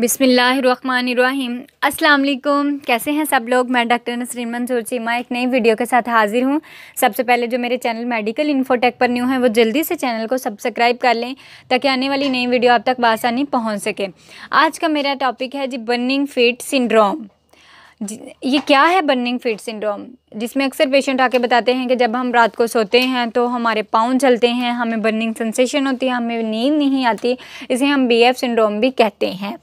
बिसमीम् अल्लाम कैसे हैं सब लोग मैं डॉक्टर नसरीन मंसूर चीमा एक नई वीडियो के साथ हाज़िर हूँ सबसे पहले जो मेरे चैनल मेडिकल इन्फोटेक पर न्यू है वो जल्दी से चैनल को सब्सक्राइब कर लें ताकि आने वाली नई वीडियो आप तक बासानी पहुँच सके आज का मेरा टॉपिक है जी बर्निंग फीट सिंड्रोम ये क्या है बर्निंग फीट सिंड्रोम जिसमें अक्सर पेशेंट आके बताते हैं कि जब हम रात को सोते हैं तो हमारे पाँव चलते हैं हमें बर्निंग सेंसेशन होती है हमें नींद नहीं आती इसे हम बी एफ सिंड्रोम भी कहते हैं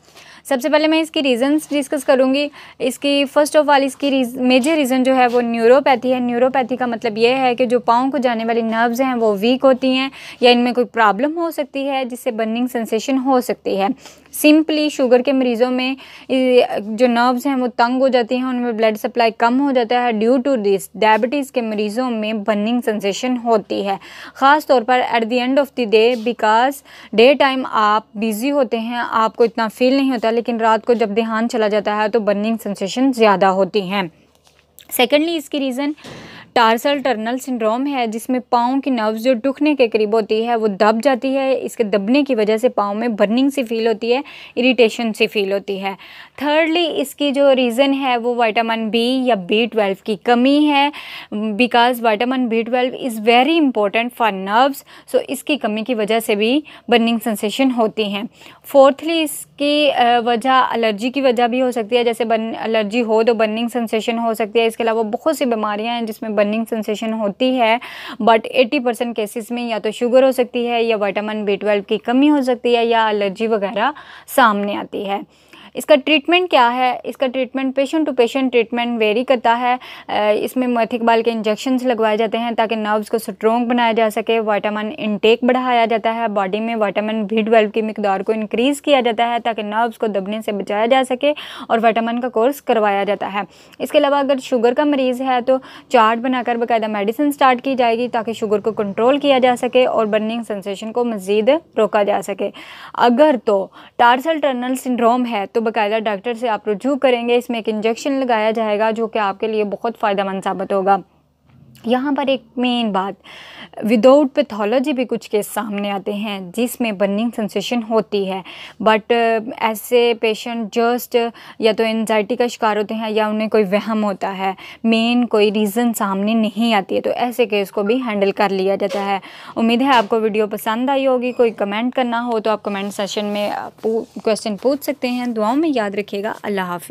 सबसे पहले मैं इसकी रीज़न्स डिस्कस करूँगी इसकी फ़र्स्ट ऑफ ऑल इसकी मेजर रीज़न जो है वो न्यूरोपैथी है न्यूरोपैथी का मतलब ये है कि जो पाँव को जाने वाली नर्व्स हैं वो वीक होती हैं या इनमें कोई प्रॉब्लम हो सकती है जिससे बर्निंग सेंसेशन हो सकती है सिंपली शुगर के मरीज़ों में जो नर्व्स हैं वो तंग हो जाती हैं उनमें ब्लड सप्लाई कम हो जाता है ड्यू टू दिस डायबिटीज़ के मरीज़ों में बर्निंग सेंसेशन होती है ख़ास तौर पर at the end of the day because day time आप बिज़ी होते हैं आपको इतना फील नहीं होता लेकिन रात को जब ध्यान चला जाता है तो बर्निंग सेंसेशन ज़्यादा होती हैं सेकेंडली इसकी रीज़न टार्सल टर्नल सिंड्रोम है जिसमें पाँव की नर्व्स जो दुखने के करीब होती है वो दब जाती है इसके दबने की वजह से पाँव में बर्निंग सी फील होती है इरीटेशन सी फील होती है थर्डली इसकी जो रीज़न है वो वाइटामिन बी या बी ट्वेल्व की कमी है because vitamin B twelve is very important for nerves so इसकी कमी की वजह से भी बर्निंग सेंसेशन होती हैं फोर्थली इसकी वजह एलर्जी की वजह भी हो सकती है जैसे बन एलर्जी हो तो बर्निंग सेंसेशन हो सकती है इसके अलावा बहुत सी बीमारियाँ हैं जिसमें बर्निंग बर्निंग सेंसेशन होती है बट 80 परसेंट केसेस में या तो शुगर हो सकती है या वाइटामिन बी ट्वेल्व की कमी हो सकती है या एलर्जी वगैरह सामने आती है इसका ट्रीटमेंट क्या है इसका treatment patient to patient treatment vary करता है इसमें मथिक बाल के इंजेक्शन्स लगवाए जाते हैं ताकि नर्व्स को स्ट्रॉन्ग बनाया जा सके वाइटामिन इनटेक बढ़ाया जाता है बॉडी में वाइटामिन भी ट्वेल्व की मकदार को इनक्रीज़ किया जाता है ताकि नर्व्स को दबने से बचाया जा सके और वाइटामिन का कोर्स करवाया जाता है इसके अलावा अगर शुगर का मरीज़ है तो चार्ट बनाकर बाकायदा मेडिसिन स्टार्ट की जाएगी ताकि शुगर को कंट्रोल किया जा सके और बर्निंग सेंसेशन को मज़ीद रोका जा सके अगर तो टार्सल टर्नल सिंड्रोम है तो बकायदा डॉक्टर से आप रुझू करेंगे इसमें एक इंजेक्शन लगाया जाएगा जो कि आपके लिए बहुत फ़ायदा मंद साबित होगा यहाँ पर एक मेन बात विदाउट पैथोलॉजी भी कुछ केस सामने आते हैं जिसमें बर्निंग सेंसेशन होती है बट ऐसे पेशेंट जस्ट या तो एनजाइटी का शिकार होते हैं या उन्हें कोई वहम होता है मेन कोई रीज़न सामने नहीं आती है तो ऐसे केस को भी हैंडल कर लिया जाता है उम्मीद है आपको वीडियो पसंद आई होगी कोई कमेंट करना हो तो आप कमेंट सेशन में क्वेश्चन पूछ सकते हैं दुआओं में याद रखिएगा अल्लाह हाफि